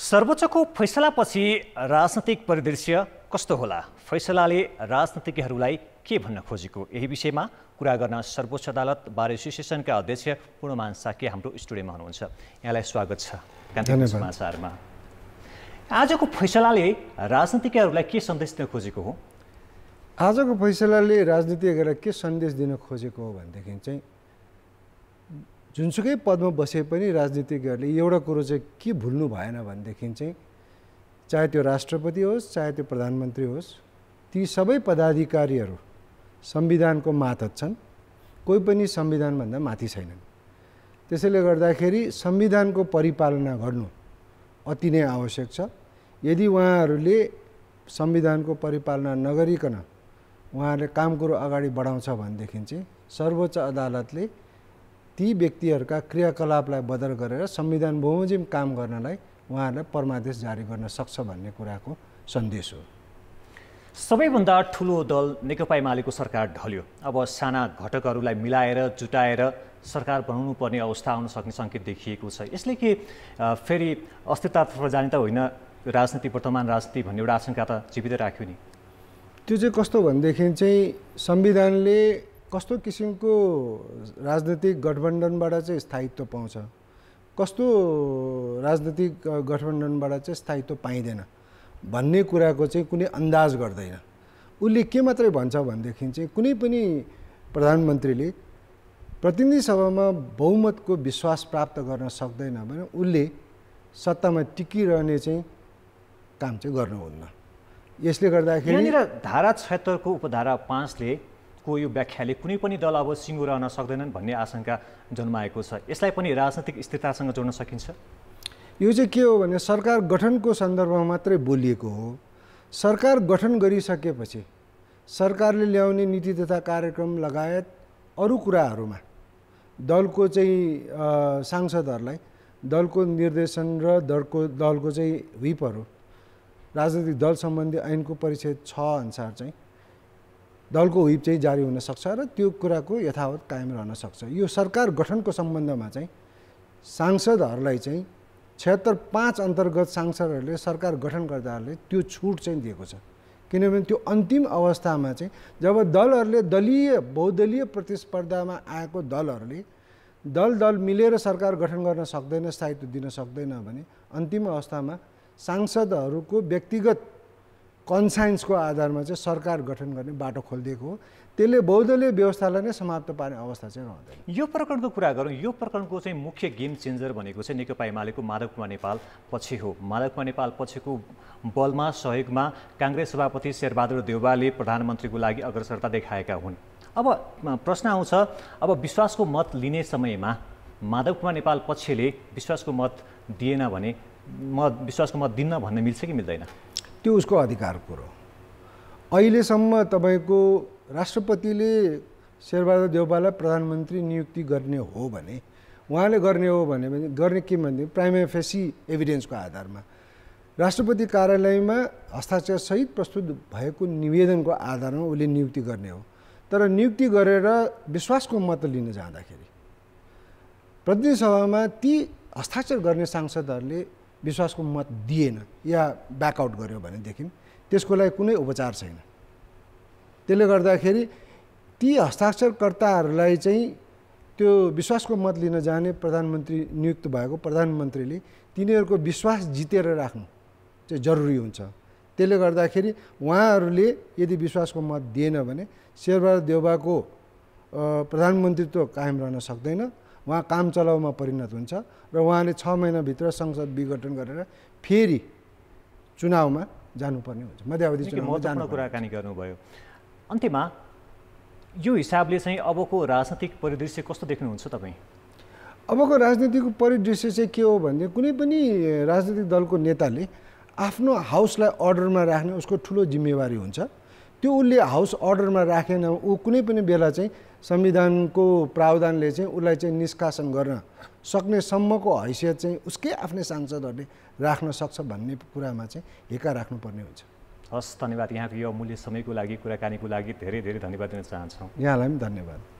सर्वोच्चको फैसलापछि राजनैतिक परिदृश्य कस्तो होला फैसलाले राजनीतिज्ञहरूलाई के भन्न खोजेको यही विषयमा कुरा गर्न सर्वोच्च अदालत बार एसोसिएसनका अध्यक्ष पूर्णमान साके हाम्रो स्टुडियोमा हुनुहुन्छ यहाँलाई स्वागत छ समाचारमा आजको फैसलाले राजनीतिज्ञहरूलाई के सन्देश दिन खोजेको हो आजको फैसलाले राजनीतिज्ञहरूलाई के सन्देश दिन खोजेको हो भनेदेखि चाहिँ जुनसुकै पदमा बसे पनि राजनीतिज्ञहरूले एउटा कुरो चाहिँ के भुल्नु भएन भनेदेखि चाहिँ चाहे त्यो राष्ट्रपति होस् चाहे त्यो प्रधानमन्त्री होस् ती सबै पदाधिकारीहरू संविधानको मातहत छन् कोही पनि संविधानभन्दा माथि छैनन् त्यसैले गर्दाखेरि संविधानको परिपालना गर्नु अति नै आवश्यक छ यदि उहाँहरूले संविधानको परिपालना नगरिकन उहाँहरूले काम कुरो अगाडि बढाउँछ भनेदेखि चाहिँ सर्वोच्च अदालतले ती व्यक्तिहरूका क्रियाकलापलाई बदल गरेर संविधान बमोजिम काम गर्नलाई उहाँहरूलाई परमादेश जारी गर्न सक्छ भन्ने कुराको सन्देश हो सबैभन्दा ठुलो दल नेकपा एमालेको सरकार ढल्यो अब साना घटकहरूलाई मिलाएर जुटाएर सरकार बनाउनु पर्ने अवस्था आउन सक्ने सङ्केत देखिएको छ यसले के फेरि अस्थिरतातर्फ जाने त होइन राजनीति वर्तमान राजनीति भन्ने एउटा आशंका त जीवित राख्यो नि त्यो चाहिँ कस्तो भनेदेखि चाहिँ संविधानले कस्तो किसिमको राजनैतिक गठबन्धनबाट चाहिँ स्थायित्व पाउँछ कस्तो राजनैतिक गठबन्धनबाट चाहिँ स्थायित्व पाइँदैन भन्ने कुराको चाहिँ कुनै अन्दाज गर्दैन उसले के मात्रै भन्छ भनेदेखि चाहिँ कुनै पनि प्रधानमन्त्रीले प्रतिनिधि सभामा बहुमतको विश्वास प्राप्त गर्न सक्दैन भने उसले सत्तामा टिकिरहने चाहिँ काम चाहिँ गर्नुहुन्न यसले गर्दाखेरि धारा छत्तरको उपधारा पाँचले को यो व्याख्याले कुनै पनि दल अब सिङ्गो रहन सक्दैनन् भन्ने आशंका जन्माएको छ यसलाई पनि राजनैतिक स्थिरतासँग जोड्न सकिन्छ यो चाहिँ के हो भने सरकार गठनको सन्दर्भमा मात्रै बोलिएको हो सरकार गठन गरिसकेपछि सरकारले ल्याउने नीति तथा कार्यक्रम लगायत अरू कुराहरूमा दलको चाहिँ सांसदहरूलाई दलको निर्देशन र दलको दलको चाहिँ विपहरू राजनीतिक दल सम्बन्धी ऐनको परिचय छ अनुसार चाहिँ दलको हुप चाहिँ जारी हुनसक्छ र त्यो कुराको यथावत कायम रहन सक्छ यो सरकार गठनको सम्बन्धमा चाहिँ सांसदहरूलाई चाहिँ छत्तर पाँच अन्तर्गत सांसदहरूले सरकार गठन गर्दाहरूले त्यो छुट चाहिँ दिएको छ किनभने त्यो अन्तिम अवस्थामा चाहिँ जब दलहरूले दलीय बहुदलीय प्रतिस्पर्धामा आएको दलहरूले दल दल मिलेर सरकार गठन गर्न सक्दैन स्थायित्व दिन सक्दैन भने अन्तिम अवस्थामा सांसदहरूको व्यक्तिगत कन्साइन्सको आधारमा चाहिँ सरकार गठन गर्ने बाटो खोलिदिएको हो त्यसले बौद्धले व्यवस्थालाई नै समाप्त पार्ने अवस्था चाहिँ रहँदैन यो प्रकरणको कुरा गरौँ यो प्रकरणको चाहिँ मुख्य गेम चेन्जर भनेको चाहिँ नेकपा एमालेको माधव कुमार नेपाल पछि हो माधव कुमार नेपाल पछिको बलमा सहयोगमा काङ्ग्रेस सभापति शेरबहादुर देउवाले प्रधानमन्त्रीको लागि अग्रसरता देखाएका हुन् अब प्रश्न आउँछ अब विश्वासको मत लिने समयमा माधव कुमार नेपाल पछिले विश्वासको मत दिएन भने म विश्वासको मत दिन्न भन्ने मिल्छ कि मिल्दैन त्यो उसको अधिकार कुरो अहिलेसम्म तपाईँको राष्ट्रपतिले शेरबहादुर देउपालाई प्रधानमन्त्री नियुक्ति गर्ने हो भने उहाँले गर्ने हो भने गर्ने के भने प्राइम फेसी एभिडेन्सको आधारमा राष्ट्रपति कार्यालयमा हस्ताक्षरसहित प्रस्तुत भएको निवेदनको आधारमा उसले नियुक्ति गर्ने हो तर नियुक्ति गरेर विश्वासको मत लिन जाँदाखेरि प्रतिनिधि सभामा ती हस्ताक्षर गर्ने सांसदहरूले विश्वासको मत दिएन या ब्याकआउट गर्यो भनेदेखि त्यसको लागि कुनै उपचार छैन त्यसले गर्दाखेरि ती हस्ताक्षरकर्ताहरूलाई चाहिँ त्यो विश्वासको मत लिन जाने प्रधानमन्त्री नियुक्त भएको प्रधानमन्त्रीले तिनीहरूको विश्वास जितेर राख्नु चाहिँ जरुरी हुन्छ त्यसले गर्दाखेरि उहाँहरूले यदि विश्वासको मत दिएन भने शेरबहादुर देवबाको प्रधानमन्त्रीत्व कायम रहन सक्दैन उहाँ काम चलाउमा परिणत हुन्छ र उहाँले छ महिनाभित्र संसद विघटन गरेर फेरि चुनावमा जानुपर्ने हुन्छ मध्यावधि चुनावमा कुराकानी गर्नुभयो अन्त्यमा यो हिसाबले चाहिँ अबको राजनैतिक परिदृश्य कस्तो देख्नुहुन्छ तपाईँ अबको राजनीतिको परिदृश्य चाहिँ के हो भने कुनै पनि राजनीतिक दलको नेताले आफ्नो हाउसलाई अर्डरमा राख्ने उसको ठुलो जिम्मेवारी हुन्छ त्यो उसले हाउस अर्डरमा राखेन ऊ कुनै पनि बेला चाहिँ संविधानको प्रावधानले चाहिँ उसलाई चाहिँ निष्कासन गर्न सक्ने सम्मको हैसियत चाहिँ उसकै आफ्नै सांसदहरूले राख्न सक्छ भन्ने कुरामा चाहिँ हिका राख्नुपर्ने हुन्छ हस् धन्यवाद यहाँको यो अमूल्य समयको लागि कुराकानीको लागि धेरै धेरै धन्यवाद दिन चाहन्छौँ यहाँलाई पनि धन्यवाद